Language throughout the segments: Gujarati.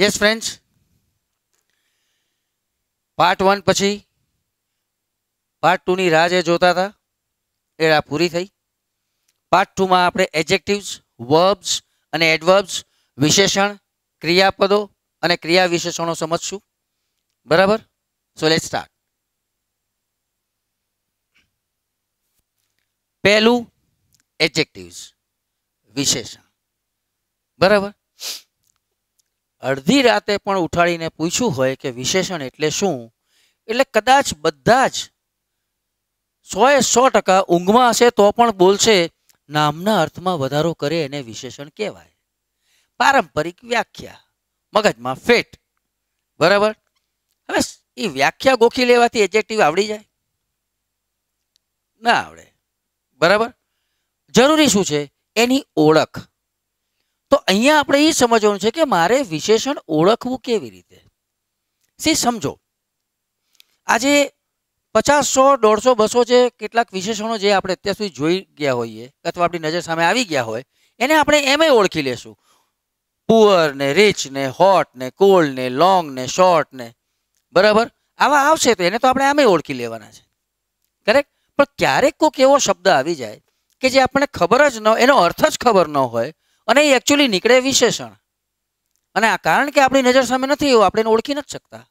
યસ ફ્રેન્ડ્સ પાર્ટ વન પછી પાર્ટ ટુની રાહ જે જોતા હતા એ રાહ પૂરી થઈ પાર્ટ ટુમાં આપણે એજેક્ટિવ્સ વર્બ્સ અને એડવર્બ્સ વિશેષણ ક્રિયાપદો અને ક્રિયા વિશેષણો સમજશું બરાબર સો લેટ સ્ટાર્ટ પહેલું એજેક્ટિવ્સ વિશેષણ બરાબર અડધી રાતે પણ ઉઠાડીને પૂછ્યું હોય કે વિશેષણ એટલે શું એટલે કદાચ બધા જ સોએ સો ટકા ઊંઘમાં હશે તો પણ બોલશે નામના અર્થમાં વધારો કરે એને વિશેષણ કહેવાય પારંપરિક વ્યાખ્યા મગજમાં ફેટ બરાબર હવે એ વ્યાખ્યા ગોખી લેવાથી એજેક્ટિવ આવડી જાય ના આવડે બરાબર જરૂરી શું છે એની ઓળખ તો અહીંયા આપણે એ સમજવાનું છે કે મારે વિશેષણ ઓળખવું કેવી રીતે સી સમજો આજે પચાસસો દોઢસો બસો જે કેટલાક વિશેષણો જે આપણે અત્યાર સુધી જોઈ ગયા હોઈએ અથવા આપણી નજર સામે આવી ગયા હોય એને આપણે એમ ઓળખી લેશું પુઅર ને રિચ ને હોટ ને કોલ્ડ ને લોંગ ને શોર્ટ ને બરાબર આવા આવશે તો એને તો આપણે આમે ઓળખી લેવાના છે કરેક્ટ પણ ક્યારેક કોઈક એવો શબ્દ આવી જાય કે જે આપણને ખબર જ ન એનો અર્થ જ ખબર ન હોય અને એ એકચ્યુઅલી નીકળે વિશેષણ અને આ કારણ કે આપણી નજર સામે નથી એવું આપણે ઓળખી નથી શકતા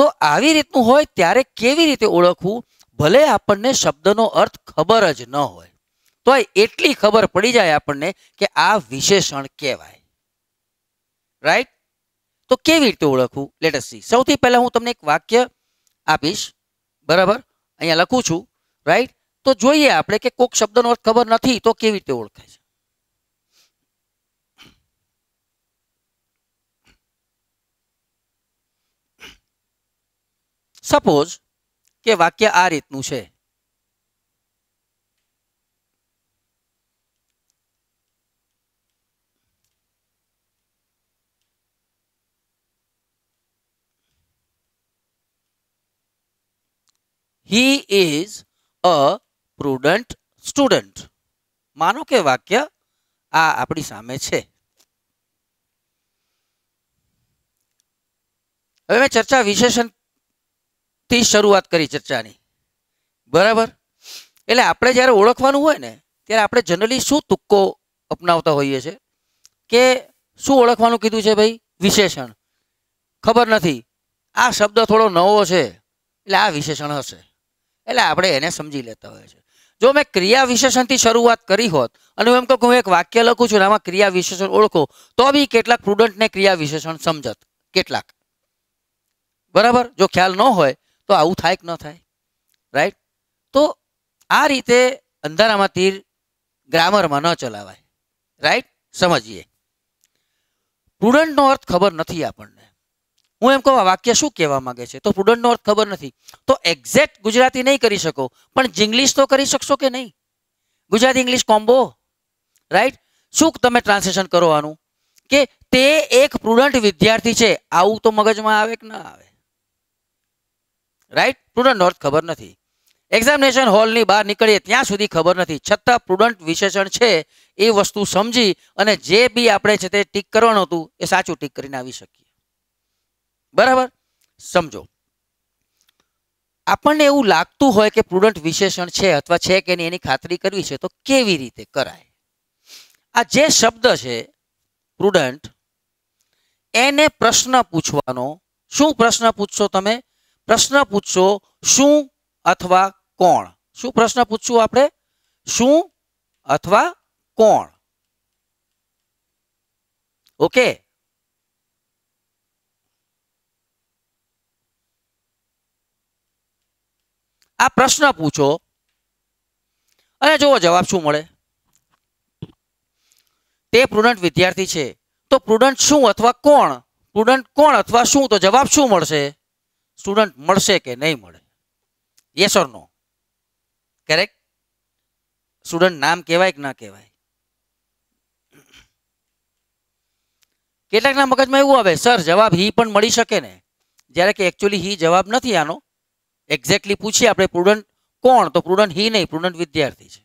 તો આવી રીતનું હોય ત્યારે કેવી રીતે ઓળખવું ભલે આપણને શબ્દનો અર્થ ખબર જ ન હોય તો એટલી ખબર પડી જાય આપણને કે આ વિશેષણ કહેવાય રાઈટ તો કેવી રીતે ઓળખવું લેટ સી સૌથી પહેલાં હું તમને એક વાક્ય આપીશ બરાબર અહીંયા લખું છું રાઈટ તો જોઈએ આપણે કે કોઈક શબ્દનો અર્થ ખબર નથી તો કેવી રીતે ઓળખાય છે સપોઝ કે વાક્ય આ રીતનું છે he is a prudent student માનો કે વાક્ય આ આપણી સામે છે હવે મેં ચર્ચા વિશેષણ થી શરૂઆત કરી ચર્ચાની બરાબર એટલે આપણે જ્યારે ઓળખવાનું હોય ને ત્યારે આપણે જનરલી શું તુક્કો અપનાવતા હોઈએ છીએ કે શું ઓળખવાનું કીધું છે ભાઈ વિશેષણ ખબર નથી આ શબ્દ થોડો નવો છે એટલે આ વિશેષણ હશે એટલે આપણે એને સમજી લેતા હોઈએ છીએ જો મેં ક્રિયા વિશેષણથી શરૂઆત કરી હોત અને હું એમ કહું હું એક વાક્ય લખું છું આમાં ક્રિયા વિશેષણ ઓળખો તો બી કેટલાક સ્ટુડન્ટને ક્રિયા વિશેષણ સમજત કેટલાક બરાબર જો ખ્યાલ ન હોય તો આવું થાય કે ન થાય રાઈટ તો આ રીતે અંધારામાં તીર ગ્રામરમાં ન ચલાવાય રાઈટ સમજીએ પ્રુડન્ટનો અર્થ ખબર નથી આપણને હું એમ કહું આ વાક્ય શું કહેવા માંગે છે તો પ્રુડન્ટનો અર્થ ખબર નથી તો એક્ઝેક્ટ ગુજરાતી નહીં કરી શકો પણ જિંગ્લિશ તો કરી શકશો કે નહીં ગુજરાતી ઇંગ્લિશ કોમ્બો રાઈટ શું તમે ટ્રાન્સલેશન કરો આનું કે તે એક પ્રુડન્ટ વિદ્યાર્થી છે આવું તો મગજમાં આવે કે ના આવે રાઈટ પ્રુડન્ટ નોર્થ ખબર નથી એક્ઝામિનેશન હોલની બહાર નીકળીએ ત્યાં સુધી ખબર નથી છતાં પ્રુડન્ટ વિશેષણ છે એ વસ્તુ સમજી અને જે બી આપણે છે તે ટીક કરવાનું હતું એ સાચું ટીક કરીને આવી શકીએ બરાબર સમજો આપણને એવું લાગતું હોય કે પ્રુડન્ટ વિશેષણ છે અથવા છે કે નહીં એની ખાતરી કરવી છે તો કેવી રીતે કરાય આ જે શબ્દ છે પ્રુડન્ટ એને પ્રશ્ન પૂછવાનો શું પ્રશ્ન પૂછશો તમે પ્રશ્ન પૂછશો શું અથવા કોણ શું પ્રશ્ન પૂછશું આપણે શું અથવા કોણ ઓકે આ પ્રશ્ન પૂછો અને જુઓ જવાબ શું મળે તે પ્રુડન્ટ વિદ્યાર્થી છે તો પ્રુડન્ટ શું અથવા કોણ પ્રુડન્ટ કોણ અથવા શું તો જવાબ શું મળશે સ્ટુડન્ટ મળશે કે નહીં મળે yes or no correct student નામ કહેવાય કે ના કહેવાય કેટલાકના મગજમાં એવું આવે સર જવાબ હી પણ મળી શકે ને જ્યારે કે એકચ્યુઅલી હી જવાબ નથી આનો એક્ઝેક્ટલી પૂછીએ આપણે પ્રુડન્ટ કોણ તો પ્રુડન્ટ હી નહીં પ્રુડન્ટ વિદ્યાર્થી છે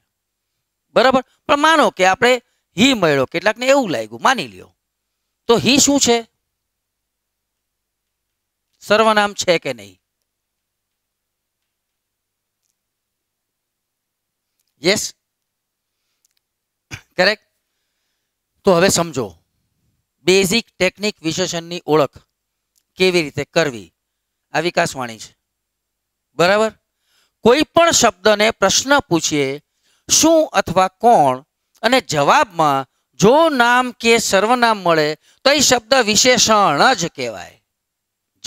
બરાબર પણ માનો કે આપણે હી મળ્યો કેટલાકને એવું લાગ્યું માની લ્યો તો હી શું છે સર્વનામ છે કે નહીં યસ કરેક્ટ તો હવે સમજો બેઝિક ટેકનિક વિશેષણની ઓળખ કેવી રીતે કરવી આ વિકાસવાણી છે બરાબર કોઈ પણ શબ્દને પ્રશ્ન પૂછીએ શું અથવા કોણ અને જવાબમાં જો નામ કે સર્વનામ મળે તો એ શબ્દ વિશેષણ જ કહેવાય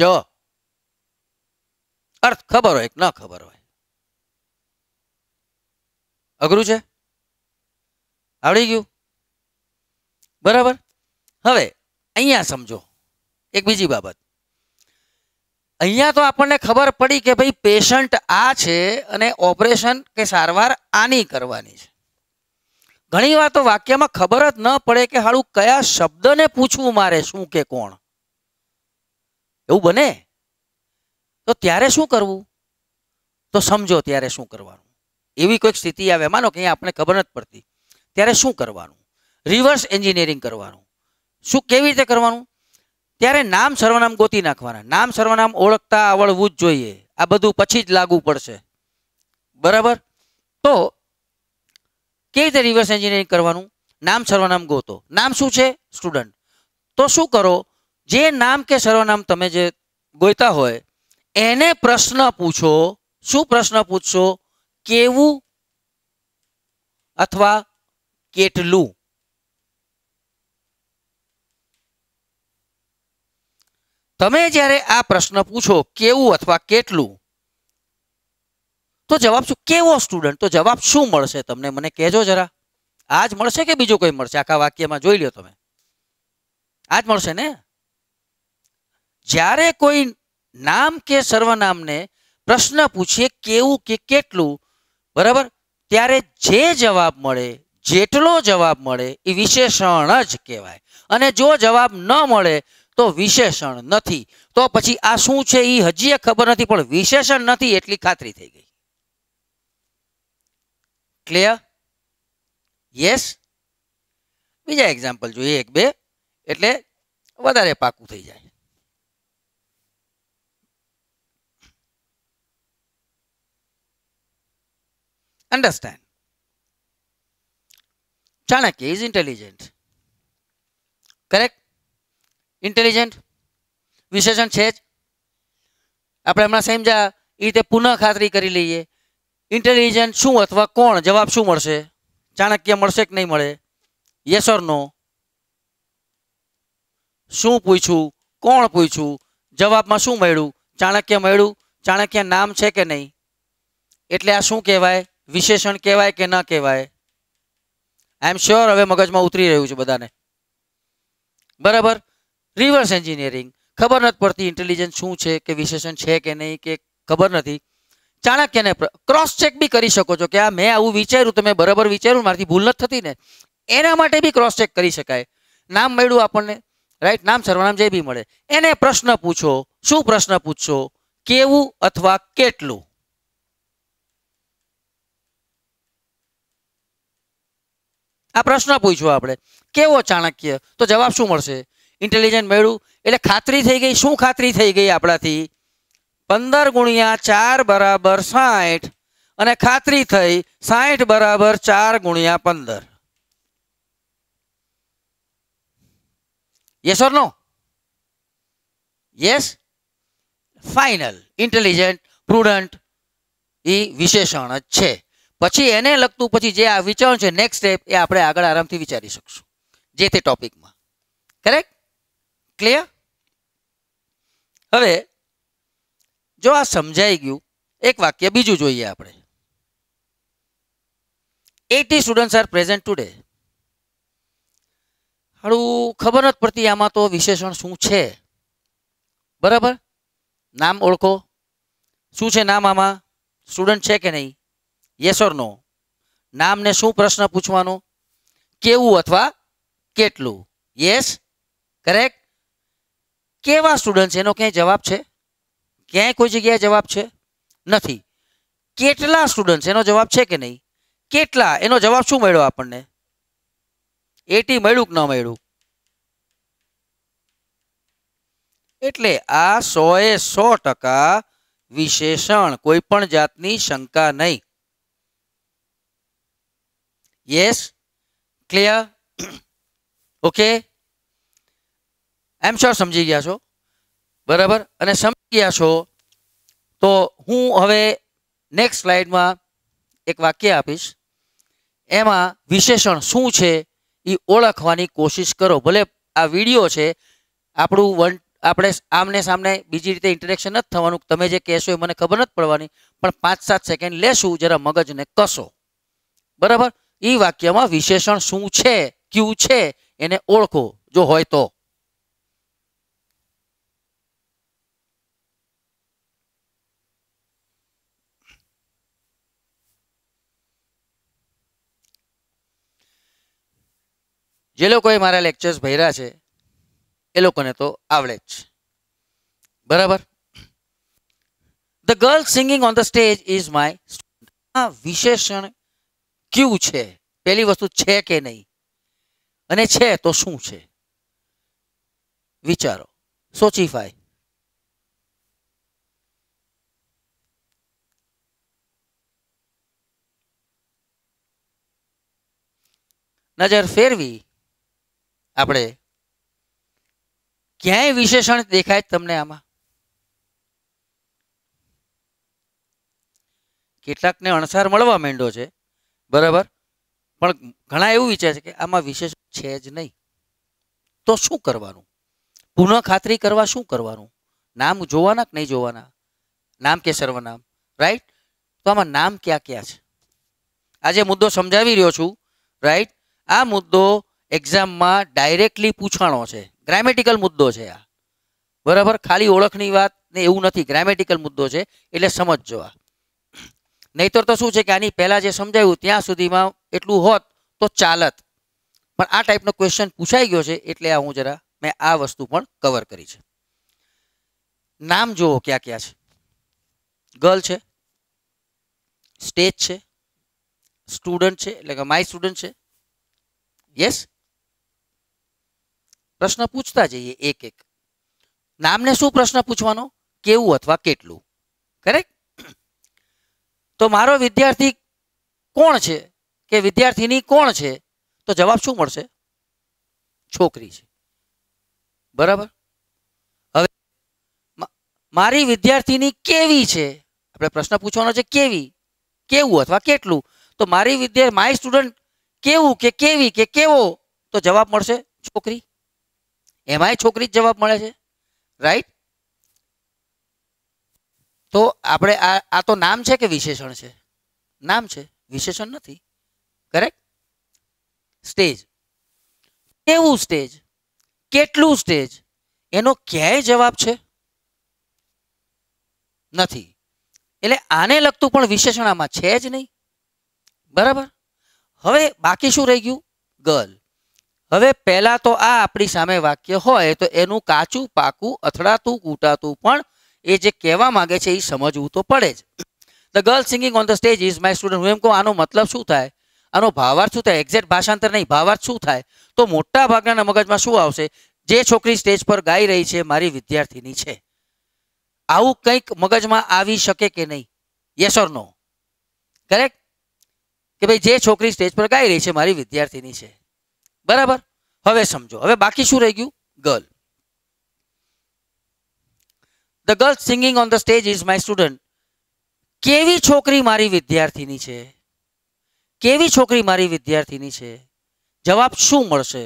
જ અર્થ ખબર હોય ન ખબર હોય અઘરું છે આવડી ગયું બરાબર હવે અહીંયા સમજો એક બીજી બાબત અહીંયા તો આપણને ખબર પડી કે ભાઈ પેશન્ટ આ છે અને ઓપરેશન કે સારવાર આની કરવાની છે ઘણી વાર તો વાક્યમાં ખબર જ ન પડે કે હાળું કયા શબ્દને પૂછવું મારે શું કે કોણ એવું બને તો ત્યારે શું કરવું તો સમજો ત્યારે શું કરવાનું એવી કોઈક સ્થિતિ આવે માનો કે આપણે ખબર નથી પડતી ત્યારે શું કરવાનું રિવર્સ એન્જિનિયરિંગ કરવાનું શું કેવી રીતે કરવાનું ત્યારે નામ સર્વનામ ગોતી નાખવાના નામ સર્વનામ ઓળખતા આવડવું જ જોઈએ આ બધું પછી જ લાગુ પડશે બરાબર તો કેવી રીતે રિવર્સ એન્જિનિયરિંગ કરવાનું નામ સર્વનામ ગોતો નામ શું છે સ્ટુડન્ટ તો શું કરો જે નામ કે સર્વનામ તમે જે ગોઈતા હોય એને પ્રશ્ન પૂછો શું પ્રશ્ન પૂછશો કેવું અથવા કેટલું તમે જ્યારે આ પ્રશ્ન પૂછો કેવું અથવા કેટલું તો જવાબ શું કેવો સ્ટુડન્ટ તો જવાબ શું મળશે તમને મને કહેજો જરા આ જ મળશે કે બીજું કોઈ મળશે આખા વાક્યમાં જોઈ લો તમે આજ મળશે ને જ્યારે કોઈ નામ કે સર્વનામને પ્રશ્ન પૂછીએ કેવું કે કેટલું બરાબર ત્યારે જે જવાબ મળે જેટલો જવાબ મળે એ વિશેષણ જ કહેવાય અને જો જવાબ ન મળે તો વિશેષણ નથી તો પછી આ શું છે એ હજી ખબર નથી પણ વિશેષણ નથી એટલી ખાતરી થઈ ગઈ ક્લિયર યસ બીજા એક્ઝામ્પલ જોઈએ એક બે એટલે વધારે પાકું થઈ જાય Understand. Chanakya is intelligent. Correct? Intelligent. વિશેષણ છે જ આપણે હમણાં સમજ્યા એ રીતે પુનઃ ખાતરી કરી લઈએ ઇન્ટેલિજન્ટ શું અથવા કોણ જવાબ શું મળશે ચાણક્ય મળશે કે નહીં મળે યસ ઓર નો શું પૂછ્યું કોણ પૂછ્યું જવાબમાં શું મળ્યું ચાણક્ય મળ્યું ચાણક્ય નામ છે કે નહીં એટલે આ શું કહેવાય વિશેષણ કહેવાય કે ન કહેવાય આઈ એમ શ્યોર હવે મગજમાં ઉતરી રહ્યું છે બધાને બરાબર રિવર્સ એન્જિનિયરિંગ ખબર નથી પડતી ઇન્ટેલિજન્સ શું છે કે વિશેષણ છે કે નહીં કે ખબર નથી ચાણક્યને ક્રોસ ચેક બી કરી શકો છો કે આ મેં આવું વિચાર્યું તો મેં બરાબર વિચાર્યું મારાથી ભૂલ નથી થતી ને એના માટે બી ક્રોસ ચેક કરી શકાય નામ મળ્યું આપણને રાઈટ નામ સર્વનામ જે બી મળે એને પ્રશ્ન પૂછો શું પ્રશ્ન પૂછશો કેવું અથવા કેટલું આ પ્રશ્ન પૂછ્યો આપણે કેવો ચાણક્ય તો જવાબ શું મળશે ઇન્ટેલિજન્ટ મેળવું એટલે ખાતરી થઈ ગઈ શું ખાતરી થઈ ગઈ આપણાથી પંદર ગુણ્યા ચાર બરાબર સાઠ અને ખાતરી થઈ સાઠ બરાબર ચાર ગુણ્યા પંદર yes or no yes final intelligent prudent એ વિશેષણ જ છે પછી એને લગતું પછી જે આ વિચારણું છે નેક્સ્ટ સ્ટેપ એ આપણે આગળ આરામથી વિચારી શકશું જે તે ટોપિકમાં કરેક્ટ ક્લિયર હવે જો આ સમજાઈ ગયું એક વાક્ય બીજું જોઈએ આપણે eighty students are present today હાડું ખબર નથી પડતી આમાં તો વિશેષણ શું છે બરાબર નામ ઓળખો શું છે નામ આમાં સ્ટુડન્ટ છે કે નહીં યસ ઓર નો નામને શું પ્રશ્ન પૂછવાનો કેવું અથવા કેટલું યસ કરેક્ટ કેવા સ્ટુડન્ટ એનો ક્યાંય જવાબ છે ક્યાંય કોઈ જગ્યાએ જવાબ છે નથી કેટલા સ્ટુડન્ટ્સ એનો જવાબ છે કે નહીં કેટલા એનો જવાબ શું મળ્યો આપણને એટી મળ્યું કે ન મળ્યું એટલે આ સો એ સો ટકા વિશેષણ કોઈ પણ જાતની શંકા નહીં Yes? Clear? ઓકે એમ શ્યોર સમજી ગયા છો બરાબર અને સમજી ગયા છો તો હું હવે નેક્સ્ટ સ્લાઇડમાં એક વાક્ય આપીશ એમાં વિશેષણ શું છે એ ઓળખવાની કોશિશ કરો ભલે આ વિડીયો છે આપણું વન આપણે આમને સામને બીજી રીતે ઇન્ટરેક્શન નથી થવાનું તમે જે કહેશો એ મને ખબર નથી પડવાની પણ પાંચ સાત સેકન્ડ લેશું જરા મગજને કશો બરાબર એ વાક્યમાં વિશેષણ શું છે ક્યુ છે એને ઓળખો જો હોય તો જે લોકોએ મારા લેક્ચર્સ ભર્યા છે એ લોકોને તો આવડે જ બરાબર the girl singing on the stage is my વિશેષણ ક્યુ છે પહેલી વસ્તુ છે કે નહીં અને છે તો શું છે વિચારો સોચીફાય નજર ફેરવી આપણે ક્યાંય વિશેષણ દેખાય તમને આમાં કેટલાકને અણસાર મળવા માંડ્યો છે બરાબર પણ ઘણા એવું વિચાર છે કે આમાં વિશેષ છે જ નહીં તો શું કરવાનું પુનઃ ખાતરી કરવા શું કરવાનું નામ જોવાના કે નહીં જોવાના નામ કે સર્વનામ રાઈટ તો આમાં નામ ક્યાં ક્યાં છે આજે મુદ્દો સમજાવી રહ્યો છું રાઈટ આ મુદ્દો એક્ઝામમાં ડાયરેક્ટલી પૂછાણો છે ગ્રામેટિકલ મુદ્દો છે આ બરાબર ખાલી ઓળખની વાત ને એવું નથી ગ્રામેટિકલ મુદ્દો છે એટલે સમજ જોવા નહીતર તો શું છે કે આની પહેલાં જે સમજાયું ત્યાં સુધીમાં એટલું હોત તો ચાલત પણ આ ટાઈપનો ક્વેશ્ચન પૂછાઈ ગયો છે એટલે હું જરા મેં આ વસ્તુ પણ કવર કરી છે નામ જુઓ ક્યાં ક્યાં છે ગર્લ છે સ્ટેજ છે સ્ટુડન્ટ છે એટલે કે માય સ્ટુડન્ટ છે યસ પ્રશ્ન પૂછતા જઈએ એક એક નામને શું પ્રશ્ન પૂછવાનો કેવું અથવા કેટલું કરેક્ટ તો મારો વિદ્યાર્થી કોણ છે કે વિદ્યાર્થીની કોણ છે તો જવાબ શું મળશે છોકરી છે બરાબર હવે મારી વિદ્યાર્થીની કેવી છે આપણે પ્રશ્ન પૂછવાનો છે કેવી કેવું અથવા કેટલું તો મારી વિદ્યા માય સ્ટુડન્ટ કેવું કે કેવી કે કેવો તો જવાબ મળશે છોકરી એમાંય છોકરી જ જવાબ મળે છે રાઈટ તો આપણે આ આ તો નામ છે કે વિશેષણ છે નામ છે વિશેષણ નથી કરેક્ટ સ્ટેજ કેવું સ્ટેજ કેટલું સ્ટેજ એનો ક્યાંય જવાબ છે નથી એટલે આને લગતું પણ વિશેષણ આમાં છે જ નહીં બરાબર હવે બાકી શું રહી ગયું ગર્લ હવે પહેલાં તો આ આપણી સામે વાક્ય હોય તો એનું કાચું પાકું અથડાતું કૂટાતું પણ એ જે કહેવા માંગે છે એ સમજવું તો પડે જ the girl singing on the stage is my student હું એમ કહું આનો મતલબ શું થાય આનો ભાવાર્થ શું થાય એક્ઝેક્ટ ભાષાંતર નહીં ભાવાર્થ શું થાય તો મોટા ભાગના મગજમાં શું આવશે જે છોકરી સ્ટેજ પર ગાઈ રહી છે મારી વિદ્યાર્થીની છે આવું કંઈક મગજમાં આવી શકે કે નહીં યસ ઓર નો કરેક્ટ કે ભાઈ જે છોકરી સ્ટેજ પર ગાઈ રહી છે મારી વિદ્યાર્થીની છે બરાબર હવે સમજો હવે બાકી શું રહી ગયું girl the girl singing on the stage is my student કેવી છોકરી મારી વિદ્યાર્થીની છે કેવી છોકરી મારી વિદ્યાર્થીની છે જવાબ શું મળશે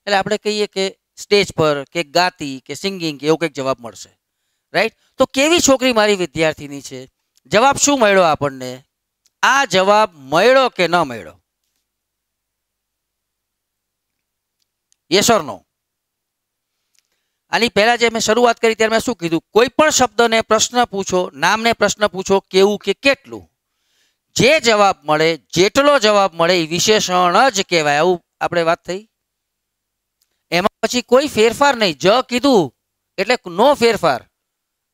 એટલે આપણે કહીએ કે સ્ટેજ પર કે ગાતી કે સિંગિંગ કે એવો કંઈક જવાબ મળશે રાઈટ તો કેવી છોકરી મારી વિદ્યાર્થીની છે જવાબ શું મળ્યો આપણને આ જવાબ મળ્યો કે ન મળ્યો યસ ઓર નો આની પહેલાં જે મેં શરૂઆત કરી ત્યારે મેં શું કીધું કોઈ પણ શબ્દને પ્રશ્ન પૂછો નામને પ્રશ્ન પૂછો કેવું કે કેટલું જે જવાબ મળે જેટલો જવાબ મળે એ વિશેષણ જ કહેવાય આવું આપણે વાત થઈ એમાં પછી કોઈ ફેરફાર નહીં જ કીધું એટલે નો ફેરફાર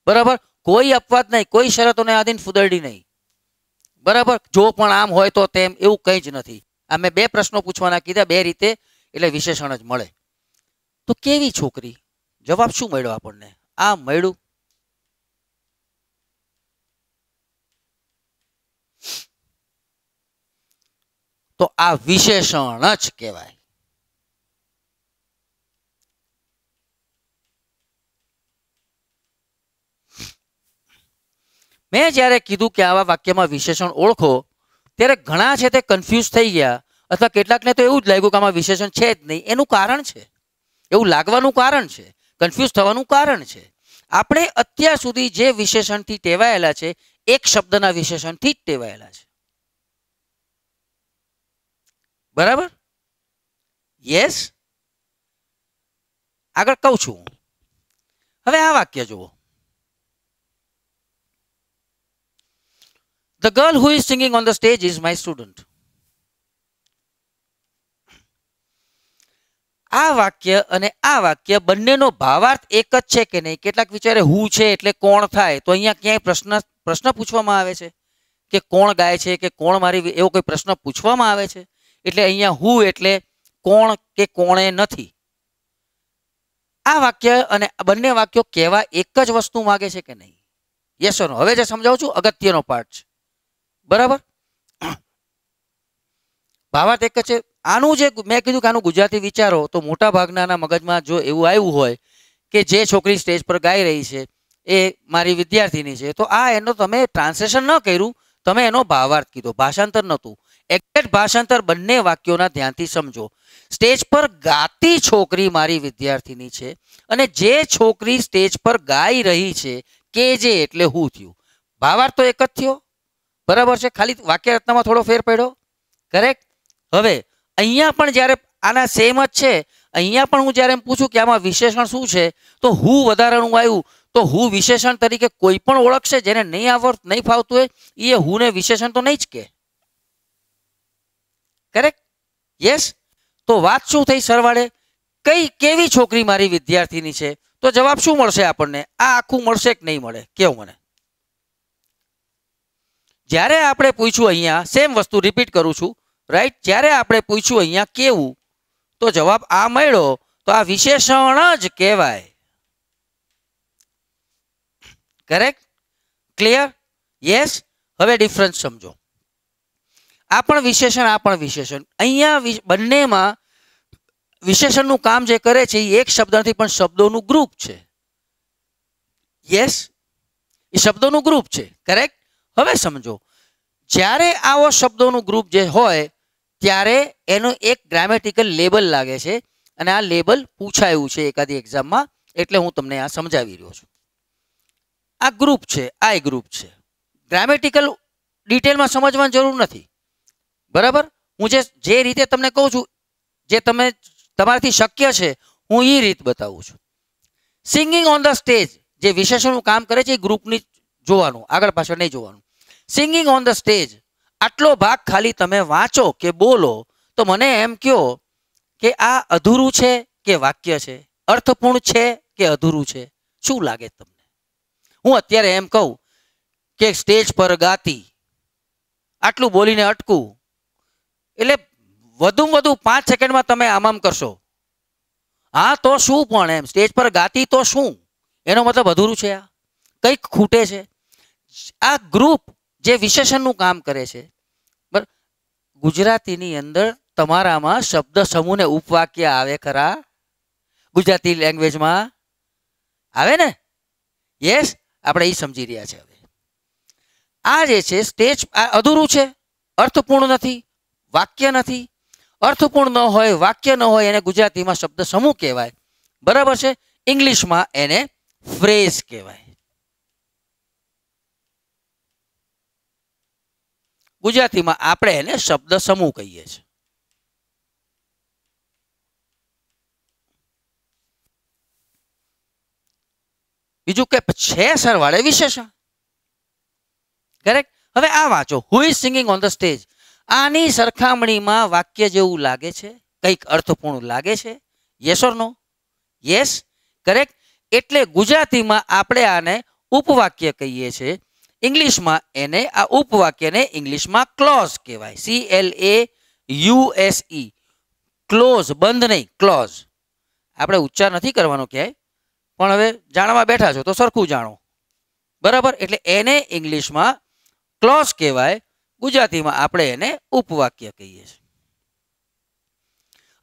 બરાબર કોઈ અપવાદ નહીં કોઈ શરતોને આધીન ફુદરડી નહીં બરાબર જો પણ આમ હોય તો તેમ એવું કંઈ જ નથી આ મેં બે પ્રશ્નો પૂછવાના કીધા બે રીતે એટલે વિશેષણ જ મળે તો કેવી છોકરી જવાબ શું મળ્યો આપણને આ મળ્યું તો આ વિશેષણ જ કહેવાય મેં જ્યારે કીધું કે આવા વાક્યમાં વિશેષણ ઓળખો ત્યારે ઘણા છે તે કન્ફ્યુઝ થઈ ગયા અથવા કેટલાકને તો એવું જ લાગ્યું કે આમાં વિશેષણ છે જ નહીં એનું કારણ છે એવું લાગવાનું કારણ છે કન્ફ્યુઝ થવાનું કારણ છે આપણે અત્યાર સુધી જે વિશેષણથી ટેવાયેલા છે એક શબ્દના વિશેષણથી જ ટેવાયેલા છે બરાબર યસ આગળ કહું છું હવે આ વાક્ય જુઓ The girl who is singing on the stage is my student. આ વાક્ય અને આ વાક્ય બંનેનો ભાવાર્થ એક જ છે કે નહીં કેટલાક વિચારે હું છે એટલે કોણ થાય તો અહીંયા ક્યાંય પ્રશ્ન પ્રશ્ન પૂછવામાં આવે છે કે કોણ ગાય છે કે કોણ મારી એવો કોઈ પ્રશ્ન પૂછવામાં આવે છે એટલે અહીંયા હું એટલે કોણ કે કોણે નથી આ વાક્ય અને બંને વાક્યો કહેવા એક જ વસ્તુ માગે છે કે નહીં યસ ઓનો હવે જે સમજાવું છું અગત્યનો પાર્ટ છે બરાબર ભાવાર્થ એક જ છે આનું જે મેં કીધું કે આનું ગુજરાતી વિચારો તો મોટા ભાગના મગજમાં જો એવું આવ્યું હોય કે જે છોકરી સ્ટેજ પર ગાઈ રહી છે એ મારી વિદ્યાર્થીની છે તો આ એનો તમે ટ્રાન્સલેશન ન કર્યું તમે એનો ભાવાર્થ કીધો ભાષાંતર નહોતું એક્ઝેક્ટ ભાષાંતર બંને વાક્યોના ધ્યાનથી સમજો સ્ટેજ પર ગાતી છોકરી મારી વિદ્યાર્થીની છે અને જે છોકરી સ્ટેજ પર ગાઈ રહી છે કે જે એટલે હું થયું ભાવાર્થ તો એક જ થયો બરાબર છે ખાલી વાક્ય રત્નમાં થોડો ફેર પડ્યો કરેક્ટ હવે અહીંયા પણ જ્યારે આના સેમ જ છે અહીંયા પણ હું જ્યારે એમ પૂછું કે આમાં વિશેષણ શું છે તો હું વધારાનું આવ્યું તો હું વિશેષણ તરીકે કોઈ પણ ઓળખશે જેને નહીં આવડત નહીં ફાવતું હોય એ હું ને વિશેષણ તો નહીં જ કે કરેક્ટ યસ તો વાત શું થઈ સરવાળે કઈ કેવી છોકરી મારી વિદ્યાર્થીની છે તો જવાબ શું મળશે આપણને આ આખું મળશે કે નહીં મળે કેવું મને જ્યારે આપણે પૂછ્યું અહીંયા સેમ વસ્તુ રિપીટ કરું છું રાઈટ જ્યારે આપણે પૂછ્યું અહીંયા કેવું તો જવાબ આ મળ્યો તો આ વિશેષણ જ કહેવાય કરેક્ટ ક્લિયર યસ હવે ડિફરન્સ સમજો આ પણ વિશેષણ આ પણ વિશેષણ અહીંયા બંનેમાં વિશેષણનું કામ જે કરે છે એ એક શબ્દથી પણ શબ્દોનું ગ્રુપ છે યસ એ શબ્દોનું ગ્રુપ છે કરેક્ટ હવે સમજો જ્યારે આવો શબ્દોનું ગ્રુપ જે હોય ત્યારે એનું એક ગ્રામેટિકલ લેબલ લાગે છે અને આ લેબલ પૂછાયું છે એકાદી એક્ઝામમાં એટલે હું તમને આ સમજાવી રહ્યો છું આ ગ્રુપ છે આ એ ગ્રુપ છે ગ્રામેટિકલ ડિટેલમાં સમજવાની જરૂર નથી બરાબર હું જે જે રીતે તમને કહું છું જે તમે તમારાથી શક્ય છે હું એ રીત બતાવું છું સિંગિંગ ઓન ધ સ્ટેજ જે વિશેષણનું કામ કરે છે એ ગ્રુપની જોવાનું આગળ પાછળ નહીં જોવાનું સિંગિંગ ઓન ધ સ્ટેજ આટલો ભાગ ખાલી તમે વાંચો કે બોલો તો મને એમ કહો કે આ અધૂરું છે કે વાક્ય છે અર્થપૂર્ણ છે કે અધૂરું છે શું લાગે તમને હું અત્યારે એમ કહું કે સ્ટેજ પર ગાતી આટલું બોલીને અટકું એટલે વધુમાં વધુ પાંચ સેકન્ડમાં તમે આમામ કરશો હા તો શું પણ એમ સ્ટેજ પર ગાતી તો શું એનો મતલબ અધૂરું છે આ કંઈક ખૂટે છે આ ગ્રુપ જે વિશેષણનું કામ કરે છે બરાબર ગુજરાતીની અંદર તમારામાં શબ્દ સમૂહને ઉપવાક્ય આવે ખરા ગુજરાતી લેંગ્વેજમાં આવે ને યસ આપણે એ સમજી રહ્યા છે હવે આ જે છે સ્ટેજ આ અધૂરું છે અર્થપૂર્ણ નથી વાક્ય નથી અર્થપૂર્ણ ન હોય વાક્ય ન હોય એને ગુજરાતીમાં શબ્દ સમૂહ કહેવાય બરાબર છે ઇંગ્લિશમાં એને ફ્રેઝ કહેવાય ગુજરાતીમાં આપણે એને શબ્દ સમૂહ કહીએ છીએ બીજું કે છે સરવાળે વિશેષણ કરેક્ટ હવે આ વાંચો who is singing on the stage આની સરખામણીમાં વાક્ય જેવું લાગે છે કંઈક અર્થપૂર્ણ લાગે છે yes or no yes correct એટલે ગુજરાતીમાં આપણે આને ઉપવાક્ય કહીએ છીએ ઇંગ્લિશમાં એને આ ઉપવાક્યને ઇંગ્લિશમાં ક્લોઝ કહેવાય C L A U S E clause બંધ નહીં ક્લોઝ આપણે ઉચ્ચાર નથી કરવાનો ક્યાંય પણ હવે જાણવા બેઠા છો તો સરખું જાણો બરાબર એટલે એને ઇંગ્લિશમાં ક્લોઝ કહેવાય ગુજરાતીમાં આપણે એને ઉપવાક્ય કહીએ છીએ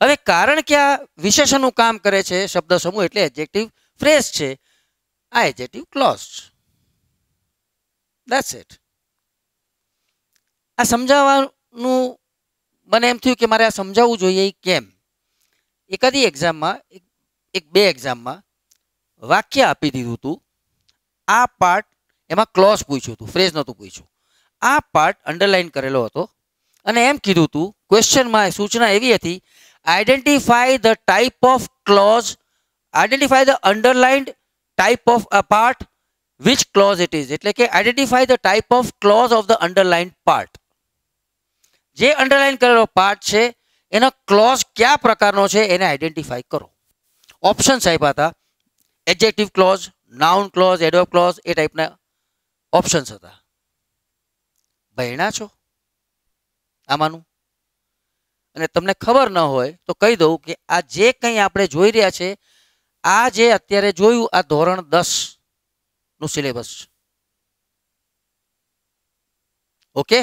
હવે કારણ કે આ વિશેષણનું કામ કરે છે શબ્દ સમૂહ એટલે એડજેક્ટિવ ફ્રેશ છે આ એજેક્ટિવ ક્લોઝ છે દેટ્સ ઇટ આ સમજાવવાનું મને એમ થયું કે મારે આ સમજાવવું જોઈએ કેમ એકાદી એક્ઝામમાં એક બે એક્ઝામમાં વાક્ય આપી દીધું હતું આ પાર્ટ એમાં ક્લોઝ પૂછ્યું હતું ફ્રેઝ નહોતું પૂછ્યું આ પાર્ટ અંડરલાઇન કરેલો હતો અને એમ કીધું હતું ક્વેશ્ચનમાં સૂચના એવી હતી identify the type of clause identify the underlined type of a part which clause it is એટલે કે identify the type of clause of the underline part જે અન્ડરલાઇન કરેલો પાર્ટ છે એનો ક્લોઝ કયા પ્રકારનો છે એને આઈડેન્ટિફાઈ કરો ઓપ્શન્સ આપ્યા હતા adjective clause noun clause adverb clause એ ટાઈપના ઓપ્શન્સ હતા બહેણા છો આમાંનું અને તમને ખબર ન હોય તો કહી દઉં કે આ જે કંઈ આપણે જોઈ રહ્યા છે આ જે અત્યારે જોયું આ ધોરણ દસ નું સિલેબસ ઓકે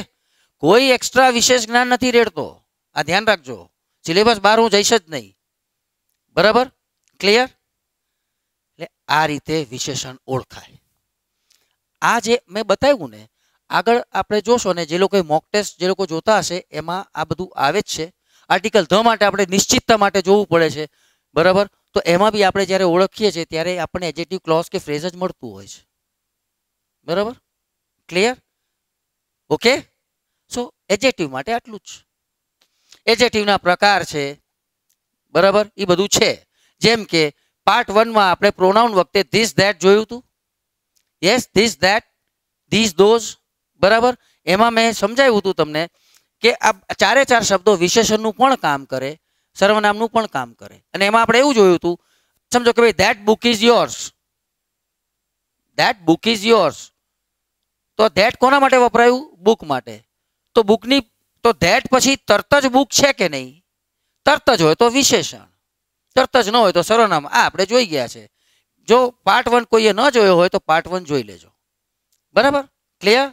કોઈ એક્સ્ટ્રા વિશેષ જ્ઞાન નથી રેડતો આ ધ્યાન રાખજો સિલેબસ બહાર હું જઈશ જ નહીં બરાબર ક્લિયર એટલે આ રીતે વિશેષણ ઓળખાય આ જે મેં બતાવ્યું ને આગળ આપણે જોશો ને જે લોકો મોક ટેસ્ટ જે લોકો જોતા હશે એમાં આ બધું આવે જ છે આર્ટિકલ ધ માટે આપણે નિશ્ચિતતા માટે જોવું પડે છે બરાબર તો એમાં બી આપણે જ્યારે ઓળખીએ છીએ ત્યારે આપણને એજેટિવ ક્લોઝ કે ફ્રેઝ જ મળતું હોય છે બરાબર ક્લિયર ઓકે સો એજેટિવ માટે આટલું જ એજેટિવના પ્રકાર છે બરાબર એ બધું છે જેમ કે પાર્ટ વનમાં આપણે પ્રોનાઉન વખતે ધીસ ધેટ જોયું હતું yes this that this those બરાબર એમાં મેં સમજાવ્યું હતું તમને કે આ ચારે ચાર શબ્દો વિશેષણનું પણ કામ કરે સર્વનામનું પણ કામ કરે અને એમાં આપણે એવું જોયું હતું સમજો કે ભાઈ that book is yours that book is yours તો ધેટ કોના માટે વપરાયું બુક માટે તો બુકની તો ધેટ પછી તરત જ બુક છે કે નહીં તરત જ હોય તો વિશેષણ તરત જ ન હોય તો સર્વનામ આ આપણે જોઈ ગયા છે જો પાર્ટ વન કોઈએ ન જોયો હોય તો પાર્ટ વન જોઈ લેજો બરાબર ક્લિયર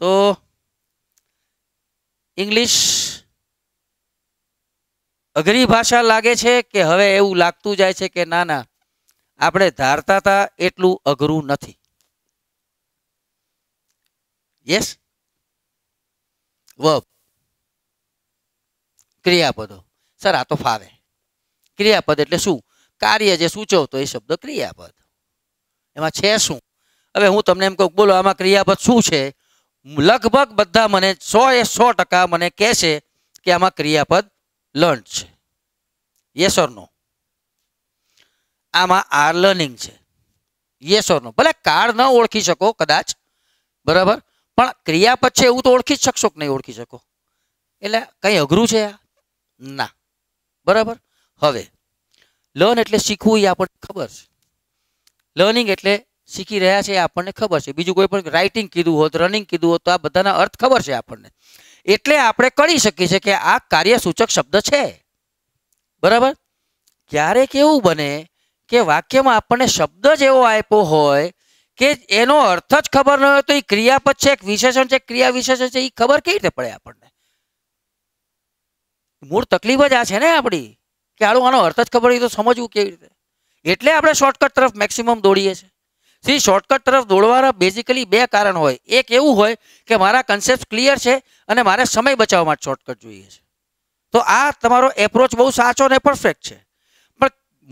તો ઇંગ્લિશ અઘરી ભાષા લાગે છે કે હવે એવું લાગતું જાય છે કે ના ના આપણે ધારતા હતા એટલું અઘરું નથી યસ વર્બ ક્રિયાપદો સર આ તો ફાવે ક્રિયાપદ એટલે શું કાર્ય જે સૂચવતો એ શબ્દ ક્રિયાપદ એમાં છે શું હવે હું તમને એમ કહું બોલો આમાં ક્રિયાપદ શું છે લગભગ બધા મને સો એ સો ટકા મને કહેશે કે આમાં ક્રિયાપદ લર્ન છે યસ ઓર નો આમાં આર લર્નિંગ છે યસ ઓર નો ભલે કાળ ન ઓળખી શકો કદાચ બરાબર પણ ક્રિયા પછી એવું તો ઓળખી જ શકશો કે નહીં ઓળખી શકો એટલે કંઈ અઘરું છે આ ના બરાબર હવે લર્ન એટલે શીખવું એ આપણને ખબર છે લર્નિંગ એટલે શીખી રહ્યા છે એ આપણને ખબર છે બીજું કોઈ પણ રાઇટિંગ કીધું હોત રનિંગ કીધું હોત તો આ બધાના અર્થ ખબર છે આપણને એટલે આપણે કરી શકીએ છીએ કે આ કાર્યસૂચક શબ્દ છે બરાબર ક્યારેક એવું બને કે વાક્યમાં આપણને શબ્દ જ એવો આપ્યો હોય કે એનો અર્થ જ ખબર ન હોય તો એ ક્રિયાપદ છે એક વિશેષણ છે ક્રિયા વિશેષણ છે એ ખબર કેવી રીતે પડે આપણને મૂળ તકલીફ જ આ છે ને આપણી કે આળું આનો અર્થ જ ખબર હોય તો સમજવું કેવી રીતે એટલે આપણે શોર્ટકટ તરફ મેક્સિમમ દોડીએ છીએ સી શોર્ટકટ તરફ દોડવાના બેઝિકલી બે કારણ હોય એક એવું હોય કે મારા કન્સેપ્ટ ક્લિયર છે અને મારે સમય બચાવવા માટે શોર્ટકટ જોઈએ છે તો આ તમારો એપ્રોચ બહુ સાચો ને પરફેક્ટ છે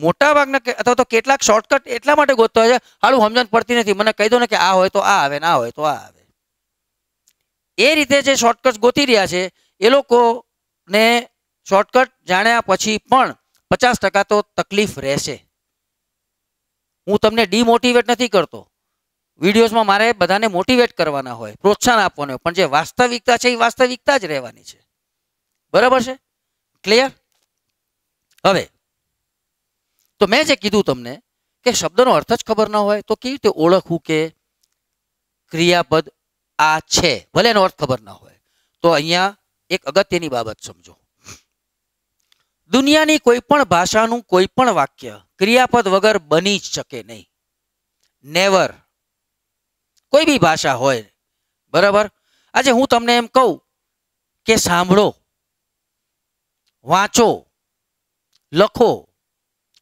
મોટા ભાગના અથવા તો કેટલાક શોર્ટકટ એટલા માટે ગોતતો હોય છે હાલું સમજણ પડતી નથી મને કહી દો ને કે આ હોય તો આ આવે ના હોય તો આ આવે એ રીતે જે શોર્ટકટ ગોતી રહ્યા છે એ લોકોને શોર્ટકટ જાણ્યા પછી પણ પચાસ ટકા તો તકલીફ રહેશે હું તમને ડીમોટિવેટ નથી કરતો વિડીયોઝમાં મારે બધાને મોટિવેટ કરવાના હોય પ્રોત્સાહન આપવાનું હોય પણ જે વાસ્તવિકતા છે એ વાસ્તવિકતા જ રહેવાની છે બરાબર છે ક્લિયર હવે તો મેં જે કીધું તમને કે શબ્દનો અર્થ જ ખબર ના હોય તો કેવી રીતે ઓળખવું કે ક્રિયાપદ આ છે ભલે એનો અર્થ ખબર ના હોય તો અહીંયા એક અગત્યની બાબત સમજો દુનિયાની કોઈ પણ ભાષાનું કોઈ પણ વાક્ય ક્રિયાપદ વગર બની જ શકે નહીં નેવર કોઈ બી ભાષા હોય બરાબર આજે હું તમને એમ કહું કે સાંભળો વાંચો લખો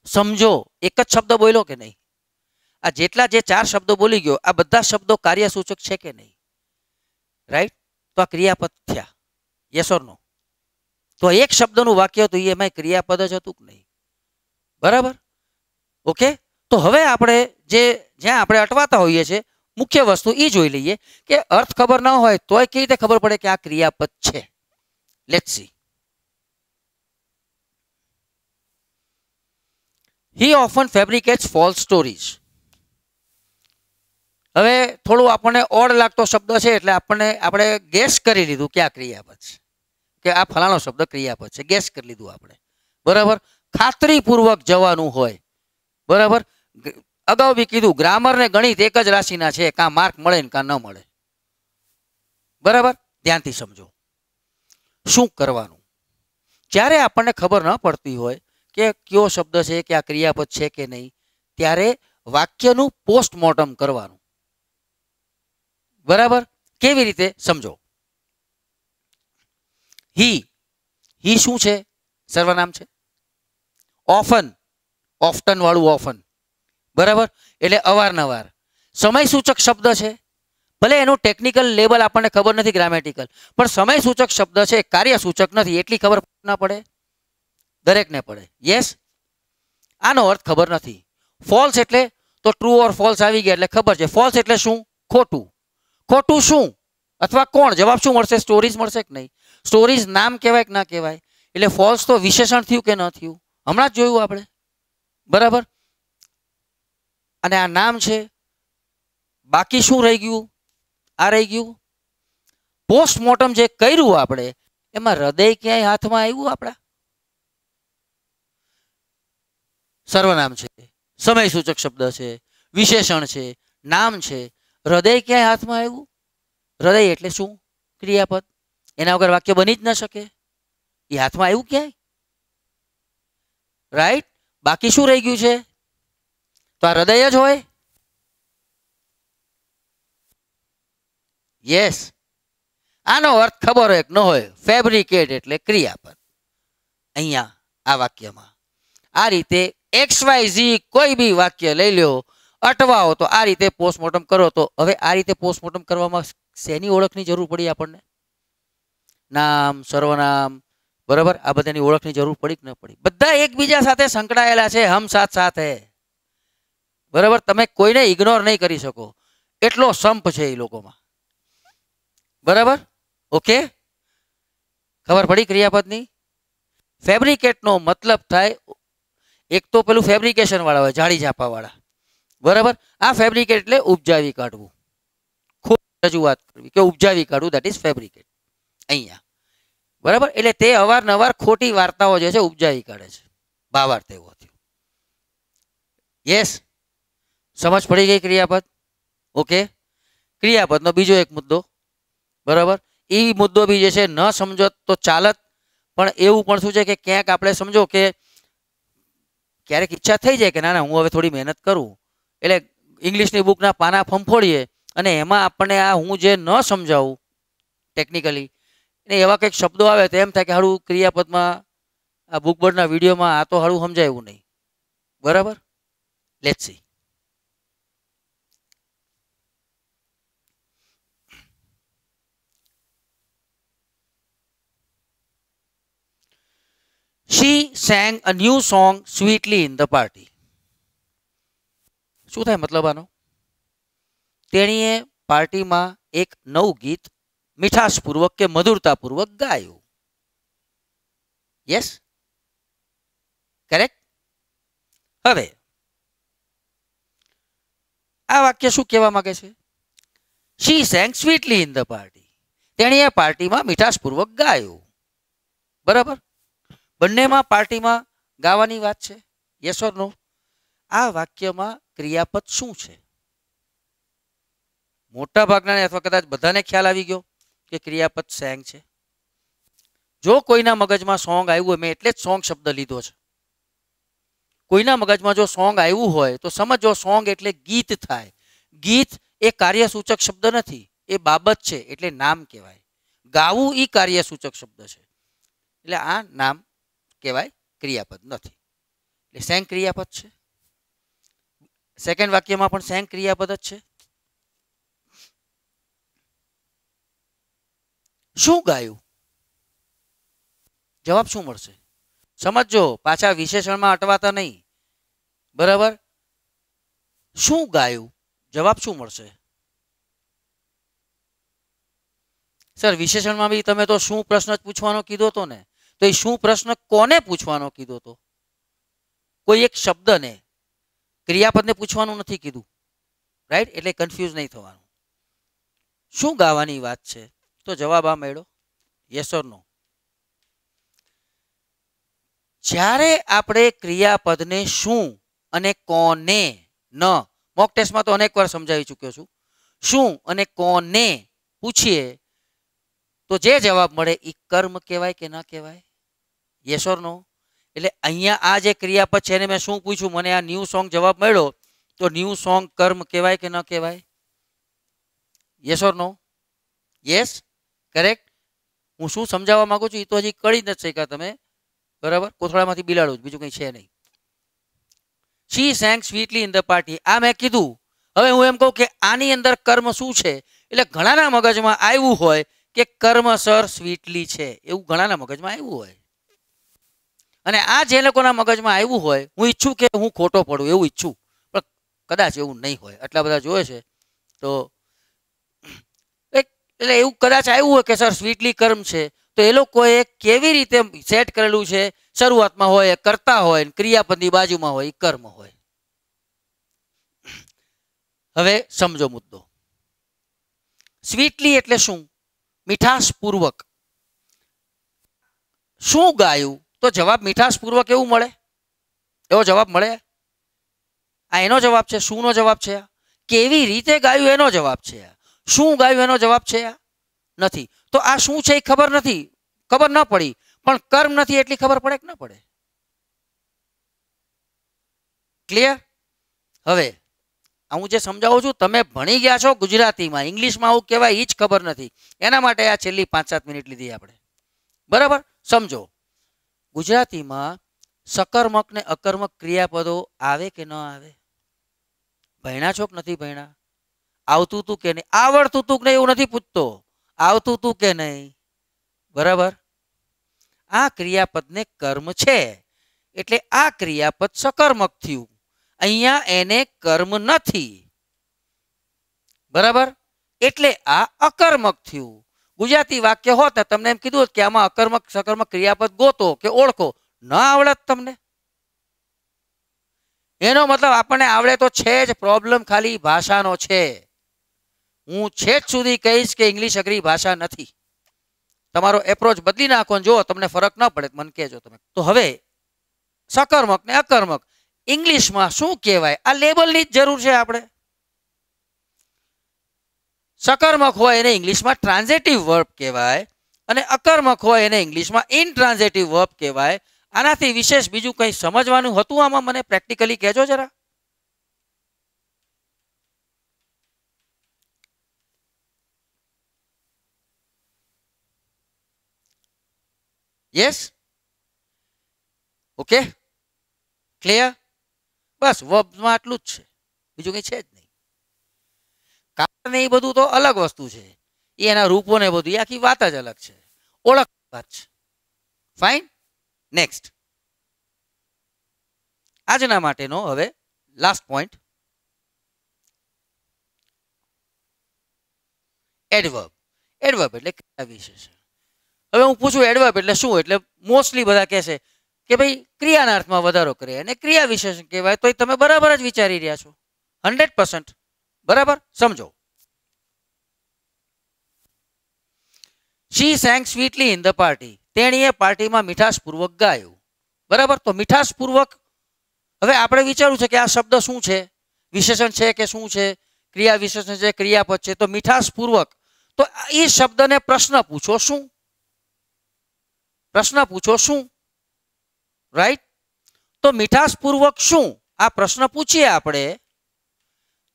સમજો એક જ શબ્દ બોલ્યો કે નહીં આ જેટલા જે ચાર શબ્દો બોલી ગયો આ બધા શબ્દો કાર્યસૂચક છે કે નહીં રાઈટ તો આ ક્રિયાપદ થયા યસ ઓર નો તો એક શબ્દનું વાક્ય હતું એમાં ક્રિયાપદ જ હતું કે નહીં બરાબર ઓકે તો હવે આપણે જે જ્યાં આપણે અટવાતા હોઈએ છીએ મુખ્ય વસ્તુ એ જોઈ લઈએ કે અર્થ ખબર ન હોય તોય કેવી રીતે ખબર પડે કે આ ક્રિયાપદ છે let see he often fabricates false stories હવે થોડું આપણને ઓડ લાગતો શબ્દ છે એટલે આપણને આપણે ગેસ કરી લીધું કે આ ક્રિયાપદ છે કે આ ફલાણો શબ્દ ક્રિયાપદ છે ગેસ કરી લીધું આપણે બરાબર ખાતરીપૂર્વક જવાનું હોય બરાબર અગાઉ બી કીધું ગ્રામર ને ગણિત એક જ રાશિના છે કાં માર્ક મળે ને કાં ન મળે બરાબર ધ્યાનથી સમજો શું કરવાનું જ્યારે આપણને ખબર ન પડતી હોય કે કયો શબ્દ છે કે આ ક્રિયાપદ છે કે નહીં ત્યારે વાક્યનું પોસ્ટમોર્ટમ કરવાનું બરાબર કેવી રીતે સમજો હી હી શું છે સર્વનામ છે ઓફન ઓફટન વાળું ઓફન બરાબર એટલે અવારનવાર સમય સૂચક શબ્દ છે ભલે એનું ટેકનિકલ લેવલ આપણને ખબર નથી ગ્રામેટિકલ પણ સમય સૂચક શબ્દ છે કાર્ય સૂચક નથી એટલી ખબર ના પડે દરેકને પડે યસ આનો અર્થ ખબર નથી ફોલ્સ એટલે તો ટ્રુ ઓર ફોલ્સ આવી ગયા એટલે ખબર છે ફોલ્સ એટલે શું ખોટું ખોટું શું અથવા કોણ જવાબ શું મળશે સ્ટોરીઝ મળશે કે નહીં સ્ટોરીઝ નામ કહેવાય કે ના કહેવાય એટલે ફોલ્સ તો વિશેષણ થયું કે ન થયું હમણાં જ જોયું આપણે બરાબર અને આ નામ છે બાકી શું રહી ગયું આ રહી ગયું પોસ્ટમોર્ટમ જે કર્યું આપણે એમાં હૃદય ક્યાંય હાથમાં આવ્યું આપણા સર્વનામ છે સમય સૂચક શબ્દ છે વિશેષણ છે નામ છે હૃદય ક્યાંય હાથમાં આવ્યું હૃદય એટલે શું ક્રિયાપદ એના વગર વાક્ય બની જ ન શકે એ હાથમાં આવ્યું ક્યાંય રાઈટ બાકી શું રહી ગયું છે તો આ હૃદય જ હોય યસ આનો અર્થ ખબર હોય ન હોય ફેબ્રિકેટ એટલે ક્રિયાપદ અહીંયા આ વાક્યમાં આ રીતે એક્સ વાય ઝી કોઈ બી વાક્ય લઈ લ્યો અટવાઓ તો આ રીતે પોસ્ટમોર્ટમ કરો તો હવે આ રીતે પોસ્ટમોર્ટમ કરવામાં શેની ઓળખની જરૂર પડી આપણને નામ સર્વનામ બરાબર આ બધાની ઓળખની જરૂર પડી કે ન પડી બધા એકબીજા સાથે સંકળાયેલા છે હમ સાથ સાથે બરાબર તમે કોઈને ઇગ્નોર નહીં કરી શકો એટલો સંપ છે એ લોકોમાં બરાબર ઓકે ખબર પડી ક્રિયાપદની ફેબ્રિકેટનો મતલબ થાય એક તો પેલું ફેબ્રિકેશનવાળા હોય જાળી ઝાપાવાળા બરાબર આ ફેબ્રિકેટ એટલે ઉપજાવી કાઢવું ખૂબ રજૂઆત કરવી કે ઉપજાવી કાઢવું દેટ ઇઝ ફેબ્રિકેટ અહીંયા બરાબર એટલે તે અવારનવાર ખોટી વાર્તાઓ જે છે ઉપજાવી કાઢે છે ભાવાર્થ એવો યસ સમજ પડી ગઈ ક્રિયાપદ ઓકે ક્રિયાપદનો બીજો એક મુદ્દો બરાબર એ મુદ્દો બી જે છે ન સમજો તો ચાલત પણ એવું પણ શું છે કે ક્યાંક આપણે સમજો કે ક્યારેક ઈચ્છા થઈ જાય કે ના ના હું હવે થોડી મહેનત કરું એટલે ઇંગ્લિશની બુકના પાના ફંફોડીએ અને એમાં આપણને આ હું જે ન સમજાવું ટેકનિકલી ને એવા કંઈક શબ્દો આવે તો એમ થાય કે હાડું ક્રિયાપદમાં આ બુકબર્ડના વિડીયોમાં આ તો સારું સમજાયું નહીં બરાબર let see she sang a new song sweetly in the party શું થાય મતલબ આનો તેણીએ પાર્ટીમાં એક નવું ગીત મીઠાશપૂર્વક કે મધુરતાપૂર્વક ગાયું યસ કરેક્ટ હવે આ વાક્ય શું કહેવા માંગે છે she sang sweetly in the party તેણીએ પાર્ટીમાં મીઠાશપૂર્વક ગાયું બરાબર બંનેમાં પાર્ટીમાં ગાવાની વાત છે યસ ઓર નો આ વાક્યમાં ક્રિયાપદ શું છે મોટા ભાગનાએ એવો કદાચ બધાને ખ્યાલ આવી ગયો કે ક્રિયાપદ સંગ છે જો કોઈના મગજમાં સોંગ આવ્યું હોય મે એટલે સોંગ શબ્દ લીધો છે કોઈના મગજમાં જો સોંગ આવ્યું હોય તો સમજો સોંગ એટલે ગીત થાય ગીત એ કાર્ય સૂચક શબ્દ નથી એ બાબત છે એટલે નામ કહેવાય ગાવું ઈ કાર્ય સૂચક શબ્દ છે એટલે આ નામ કહેવાય ક્રિયાપદ નથી એટલે સેંગ ક્રિયાપદ છે સેકન્ડ વાક્યમાં પણ સેંગ ક્રિયાપદ જ છે શું ગાયું જવાબ શું મળશે સમજો પાછા વિશેષણમાં અટવાતા નહીં બરાબર શું ગાયું જવાબ શું મળશે સર વિશેષણમાં બી તમે તો શું પ્રશ્ન પૂછવાનો કીધો તો ને તો એ શું પ્રશ્ન કોને પૂછવાનો કીધો તો કોઈ એક શબ્દને ક્રિયાપદને પૂછવાનું નથી કીધું રાઈટ એટલે કન્ફ્યુઝ નહીં થવાનું શું ગાવાની વાત છે તો જવાબ આ મેળો યસ નો જ્યારે આપણે ક્રિયાપદને શું અને કોને ન મોક ટેસ્ટમાં તો અનેક વાર સમજાવી ચૂક્યો છું શું અને કોને પૂછીએ તો જે જવાબ મળે એ કર્મ કહેવાય કે ન કહેવાય યસ ઓર નો એટલે અહીંયા આ જે ક્રિયાપદ છે એને મેં શું પૂછ્યું મને આ ન્યૂ સોંગ જવાબ મળ્યો તો ન્યૂ સોંગ કર્મ કહેવાય કે ન કહેવાય yes or no yes correct હું શું સમજાવવા માંગુ છું એ તો હજી કરી જ નથી શક્યા તમે બરાબર કોથળામાંથી બિલાડું બીજું કંઈ છે નહીં she sang sweetly in the party આ મેં કીધું હવે હું એમ કહું કે આની અંદર કર્મ શું છે એટલે ઘણાના મગજમાં આવ્યું હોય કે કર્મ સર સ્વીટલી છે એવું ઘણાના મગજમાં આવ્યું હોય અને આ જે લોકોના મગજમાં આવ્યું હોય હું ઈચ્છું કે હું ખોટો પડું એવું ઈચ્છું પણ કદાચ એવું નહીં હોય આટલા બધા જોવે છે તો એક એટલે એવું કદાચ આવ્યું હોય કે સર સ્વીટલી કર્મ છે તો એ લોકોએ કેવી રીતે સેટ કરેલું છે શરૂઆતમાં હોય કરતા હોય ક્રિયાપદની બાજુમાં હોય કર્મ હોય હવે સમજો મુદ્દો સ્વીટલી એટલે શું મીઠાશપૂર્વક શું ગાયું તો જવાબ મીઠાશપૂર્વક એવું મળે એવો જવાબ મળે આ એનો જવાબ છે શુંનો જવાબ છે આ કેવી રીતે ગાયું એનો જવાબ છે શું ગાયું એનો જવાબ છે નથી તો આ શું છે એ ખબર નથી ખબર ન પડી પણ કર્મ નથી એટલી ખબર પડે કે ન પડે ક્લિયર હવે હું જે સમજાવું છું તમે ભણી ગયા છો ગુજરાતીમાં ઇંગ્લિશમાં આવું કહેવાય એ જ ખબર નથી એના માટે આ છેલ્લી પાંચ સાત મિનિટ લીધી આપણે બરાબર સમજો ગુજરાતીમાં સકર્મક ને અકર્મક ક્રિયાપદો આવે કે ન આવે ભણ્યા છો કે નથી ભણ્યા આવતું તું કે નહીં આવડતું તું કે નહીં એવું નથી પૂછતો આવતું તું કે નહીં બરાબર આ ક્રિયાપદને કર્મ છે એટલે આ ક્રિયાપદ સકર્મક થયું અહીંયા એને કર્મ નથી બરાબર એટલે આ અકર્મક થયું ગુજરાતી વાક્ય હોત તમને એમ કીધું કે આમાં અકર્મક સકર્મક ક્રિયાપદ ગોતો કે ઓળખો ન આવડત તમને એનો મતલબ આપણને આવડે તો છે જ પ્રોબ્લેમ ખાલી ભાષાનો છે હું છેક સુધી કહીશ કે ઇંગ્લિશ અઘરી ભાષા નથી તમારો એપ્રોચ બદલી નાખો જો તમને ફરક ન પડે મન કહેજો તમે તો હવે સકર્મક ને અકર્મક ઇંગ્લિશમાં શું કહેવાય આ લેબલની જ જરૂર છે આપણે સકર્મક હોય એને ઇંગ્લિશમાં ટ્રાન્ઝેટિવ વર્બ કહેવાય અને અકર્મક હોય એને ઇંગ્લિશમાં ઇનટ્રાન્ઝેટિવ વર્બ કહેવાય આનાથી વિશેષ બીજું કંઈ સમજવાનું હતું આમાં મને પ્રેક્ટિકલી કહેજો જરા યસ ઓકે ક્લિયર બસ વર્બમાં આટલું જ છે બીજું કંઈ છે જ અને એ બધું તો અલગ વસ્તુ છે એ એના રૂપો ને બધું એ આખી વાત જ અલગ છે ઓળખ વાત છે ફાઇન નેક્સ્ટ આજના માટેનો હવે લાસ્ટ પોઈન્ટ એડવર્બ એડવર્બ એટલે ક્રિયા વિશેષણ હવે હું પૂછું એડવર્બ એટલે શું એટલે મોસ્ટલી બધા કહેશે કે ભાઈ ક્રિયાના અર્થમાં વધારો કરે અને ક્રિયા વિશેષણ કહેવાય તો તમે બરાબર જ વિચારી રહ્યા છો હંડ્રેડ બરાબર સમજો she sang sweetly in the party તેણીએ પાર્ટીમાં મીઠાશપૂર્વક ગાયું બરાબર તો મીઠાશપૂર્વક હવે આપણે વિચાર્યું છે કે આ શબ્દ શું છે વિશેષણ છે કે શું છે ક્રિયા વિશેષણ છે ક્રિયાપદ છે તો મીઠાશપૂર્વક તો એ શબ્દને પ્રશ્ન પૂછો શું પ્રશ્ન પૂછો શું રાઈટ તો મીઠાશપૂર્વક શું આ પ્રશ્ન પૂછીએ આપણે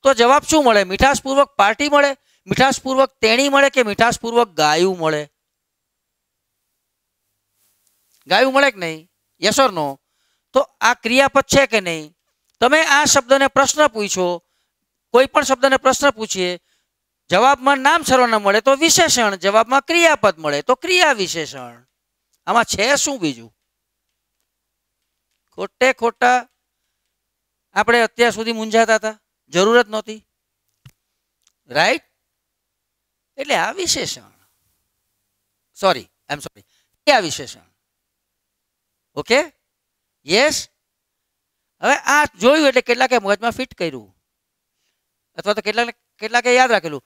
તો જવાબ શું મળે મીઠાશપૂર્વક પાર્ટી મળે મીઠાશપૂર્વક તેણી મળે કે મીઠાશપૂર્વક ગાયું મળે ગાયું મળે કે નહીં યસ નો તો આ ક્રિયાપદ છે કે નહીં તમે આ શબ્દને પ્રશ્ન પૂછો કોઈ પણ શબ્દને પ્રશ્ન પૂછીએ જવાબમાં નામ સર્વના મળે તો વિશેષણ જવાબમાં ક્રિયાપદ મળે તો ક્રિયા વિશેષણ આમાં છે શું બીજું ખોટે ખોટા આપણે અત્યાર સુધી મૂંઝાતા હતા જરૂરત નહોતી રાઈટ એટલે આ વિશેષણ સોરી આઈ એમ સોરી આ વિશેષણ ઓકે યસ હવે આ જોયું એટલે કેટલાકે મગજમાં ફિટ કર્યું અથવા તો કેટલાક કેટલાકે યાદ રાખેલું